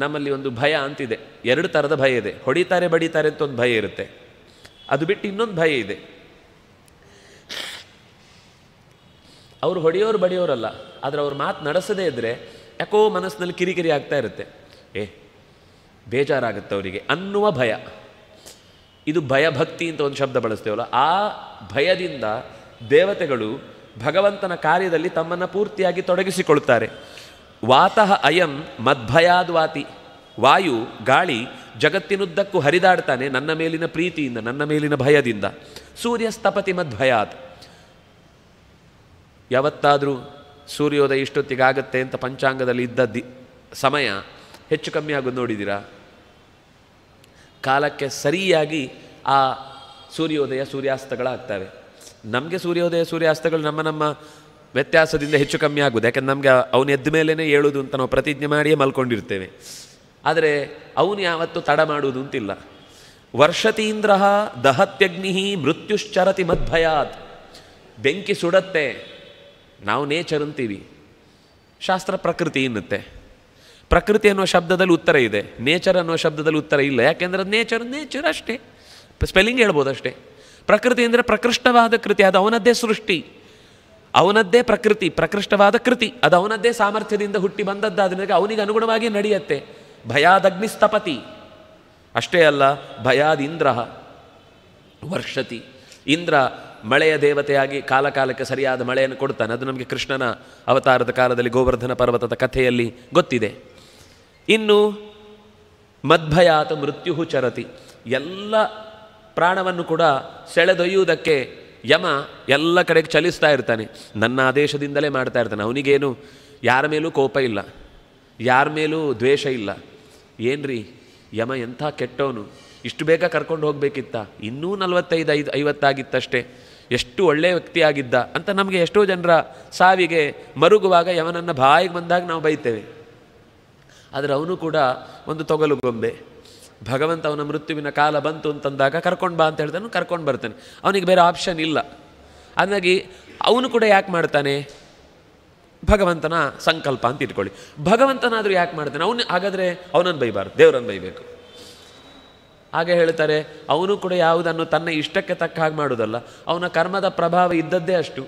ನಮ್ಮಲ್ಲಿ ಒಂದು ಭಯ ಅಂತಿದೆ ಎರಡು ಥರದ ಭಯ ಇದೆ ಹೊಡಿತಾರೆ ಬಡಿತಾರೆ ಅಂತ ಒಂದು ಭಯ ಇರುತ್ತೆ ಅದು ಬಿಟ್ಟು ಇನ್ನೊಂದು ಭಯ ಇದೆ ಅವರು ಹೊಡೆಯೋರು ಬಡಿಯೋರಲ್ಲ ಆದರೆ ಅವ್ರ ಮಾತು ನಡೆಸದೇ ಇದ್ದರೆ ಯಾಕೋ ಮನಸ್ಸಿನಲ್ಲಿ ಕಿರಿಕಿರಿ ಆಗ್ತಾ ಇರುತ್ತೆ ಏ ಬೇಜಾರಾಗುತ್ತೆ ಅವರಿಗೆ ಅನ್ನುವ ಭಯ ಇದು ಭಯಭಕ್ತಿ ಅಂತ ಒಂದು ಶಬ್ದ ಬಳಸ್ತೇವಲ್ಲ ಆ ಭಯದಿಂದ ದೇವತೆಗಳು ಭಗವಂತನ ಕಾರ್ಯದಲ್ಲಿ ತಮ್ಮನ್ನು ಪೂರ್ತಿಯಾಗಿ ತೊಡಗಿಸಿಕೊಳ್ತಾರೆ ವಾತಃ ಅಯಂ ವಾತಿ ವಾಯು ಗಾಳಿ ಜಗತ್ತಿನುದ್ದಕ್ಕೂ ಹರಿದಾಡ್ತಾನೆ ನನ್ನ ಮೇಲಿನ ಪ್ರೀತಿಯಿಂದ ನನ್ನ ಮೇಲಿನ ಭಯದಿಂದ ಸೂರ್ಯಸ್ತಪತಿ ಮದ್ಭಯಾತ್ ಯಾವತ್ತಾದರೂ ಸೂರ್ಯೋದಯ ಇಷ್ಟೊತ್ತಿಗಾಗತ್ತೆ ಅಂತ ಪಂಚಾಂಗದಲ್ಲಿ ದಿ ಸಮಯ ಹೆಚ್ಚು ಕಮ್ಮಿ ಆಗೋದು ನೋಡಿದ್ದೀರಾ ಕಾಲಕ್ಕೆ ಸರಿಯಾಗಿ ಆ ಸೂರ್ಯೋದಯ ಸೂರ್ಯಾಸ್ತಗಳಾಗ್ತವೆ ನಮಗೆ ಸೂರ್ಯೋದಯ ಸೂರ್ಯಾಸ್ತಗಳು ನಮ್ಮ ನಮ್ಮ ವ್ಯತ್ಯಾಸದಿಂದ ಹೆಚ್ಚು ಕಮ್ಮಿ ಆಗೋದು ಯಾಕಂದ್ರೆ ನಮಗೆ ಅವನು ಎದ್ದ ಮೇಲೇ ಹೇಳೋದು ಅಂತ ನಾವು ಪ್ರತಿಜ್ಞೆ ಮಾಡಿಯೇ ಮಲ್ಕೊಂಡಿರ್ತೇವೆ ಆದರೆ ಅವನು ಯಾವತ್ತೂ ತಡ ಮಾಡುವುದು ಅಂತಿಲ್ಲ ವರ್ಷತೀಂದ್ರ ದಹತ್ಯಗ್ನಿ ಮೃತ್ಯುಶ್ಚರತಿ ಮದ್ಭಯಾತ್ ಬೆಂಕಿ ಸುಡತ್ತೆ ನಾವು ನೇಚರ್ ಅಂತೀವಿ ಶಾಸ್ತ್ರ ಪ್ರಕೃತಿ ಎನ್ನುತ್ತೆ ಪ್ರಕೃತಿ ಅನ್ನೋ ಶಬ್ದದಲ್ಲಿ ಉತ್ತರ ಇದೆ ನೇಚರ್ ಅನ್ನೋ ಶಬ್ದದಲ್ಲಿ ಉತ್ತರ ಇಲ್ಲ ಯಾಕೆಂದ್ರೆ ನೇಚರ್ ನೇಚರ್ ಅಷ್ಟೇ ಸ್ಪೆಲ್ಲಿಂಗ್ ಹೇಳ್ಬೋದು ಅಷ್ಟೇ ಪ್ರಕೃತಿ ಅಂದರೆ ಪ್ರಕೃಷ್ಟವಾದ ಕೃತಿ ಅದು ಅವನದ್ದೇ ಸೃಷ್ಟಿ ಅವನದ್ದೇ ಪ್ರಕೃತಿ ಪ್ರಕೃಷ್ಟವಾದ ಕೃತಿ ಅದು ಅವನದ್ದೇ ಸಾಮರ್ಥ್ಯದಿಂದ ಹುಟ್ಟಿ ಬಂದದ್ದಾದ್ರಿಂದ ಅವನಿಗೆ ಅನುಗುಣವಾಗಿ ನಡೆಯುತ್ತೆ ಭಯಾದಗ್ನಿಸ್ತಪತಿ ಅಷ್ಟೇ ಅಲ್ಲ ಇಂದ್ರ ವರ್ಷತಿ ಇಂದ್ರ ಮಳೆಯ ದೇವತೆಯಾಗಿ ಕಾಲಕಾಲಕ್ಕೆ ಸರಿಯಾದ ಮಳೆಯನ್ನು ಕೊಡ್ತಾನೆ ಅದು ನಮಗೆ ಕೃಷ್ಣನ ಅವತಾರದ ಕಾಲದಲ್ಲಿ ಗೋವರ್ಧನ ಪರ್ವತದ ಕಥೆಯಲ್ಲಿ ಗೊತ್ತಿದೆ ಇನ್ನು ಮದ್ಭಯಾತ ಮೃತ್ಯು ಚರತಿ ಎಲ್ಲ ಪ್ರಾಣವನ್ನು ಕೂಡ ಸೆಳೆದೊಯ್ಯುವುದಕ್ಕೆ ಯಮ ಎಲ್ಲ ಕಡೆಗೆ ಚಲಿಸ್ತಾ ಇರ್ತಾನೆ ನನ್ನ ಆದೇಶದಿಂದಲೇ ಮಾಡ್ತಾ ಇರ್ತಾನೆ ಅವನಿಗೇನು ಯಾರ ಮೇಲೂ ಕೋಪ ಇಲ್ಲ ಯಾರ ಮೇಲೂ ದ್ವೇಷ ಇಲ್ಲ ಏನ್ರಿ ಯಮ ಎಂಥ ಕೆಟ್ಟವನು ಇಷ್ಟು ಬೇಗ ಕರ್ಕೊಂಡು ಹೋಗಬೇಕಿತ್ತ ಇನ್ನೂ ನಲವತ್ತೈದು ಐದು ಐವತ್ತಾಗಿತ್ತಷ್ಟೇ ಎಷ್ಟು ಒಳ್ಳೆಯ ವ್ಯಕ್ತಿಯಾಗಿದ್ದ ಅಂತ ನಮಗೆ ಎಷ್ಟೋ ಜನರ ಸಾವಿಗೆ ಮರುಗುವಾಗ ಯಮನನ್ನು ಬಾಯಿಗೆ ಬಂದಾಗ ನಾವು ಬೈತೇವೆ ಆದರೆ ಅವನು ಕೂಡ ಒಂದು ತೊಗಲು ಗೊಂಬೆ ಭಗವಂತ ಅವನ ಮೃತ್ಯುವಿನ ಕಾಲ ಬಂತು ಅಂತಂದಾಗ ಕರ್ಕೊಂಡು ಬಾ ಅಂತ ಹೇಳ್ತಾನೆ ಕರ್ಕೊಂಡು ಬರ್ತಾನೆ ಅವನಿಗೆ ಬೇರೆ ಆಪ್ಷನ್ ಇಲ್ಲ ಹಾಗಾಗಿ ಅವನು ಕೂಡ ಯಾಕೆ ಮಾಡ್ತಾನೆ ಭಗವಂತನ ಸಂಕಲ್ಪ ಅಂತ ಇಟ್ಕೊಳ್ಳಿ ಭಗವಂತನಾದರೂ ಯಾಕೆ ಮಾಡ್ತಾನೆ ಅವನು ಹಾಗಾದರೆ ಅವನನ್ನು ಬೈಬಾರ್ದು ದೇವರನ್ನು ಬೈಬೇಕು ಹಾಗೆ ಹೇಳ್ತಾರೆ ಅವನು ಕೂಡ ಯಾವುದನ್ನು ತನ್ನ ಇಷ್ಟಕ್ಕೆ ತಕ್ಕ ಹಾಗೆ ಮಾಡೋದಲ್ಲ ಅವನ ಕರ್ಮದ ಪ್ರಭಾವ ಇದ್ದದ್ದೇ ಅಷ್ಟು